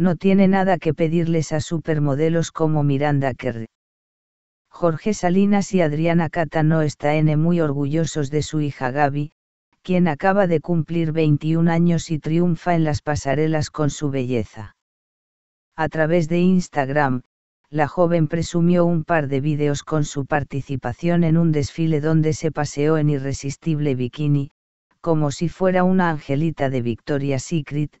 no tiene nada que pedirles a supermodelos como Miranda Kerr. Jorge Salinas y Adriana Cata no están muy orgullosos de su hija Gaby, quien acaba de cumplir 21 años y triunfa en las pasarelas con su belleza. A través de Instagram, la joven presumió un par de vídeos con su participación en un desfile donde se paseó en irresistible bikini, como si fuera una angelita de Victoria's Secret,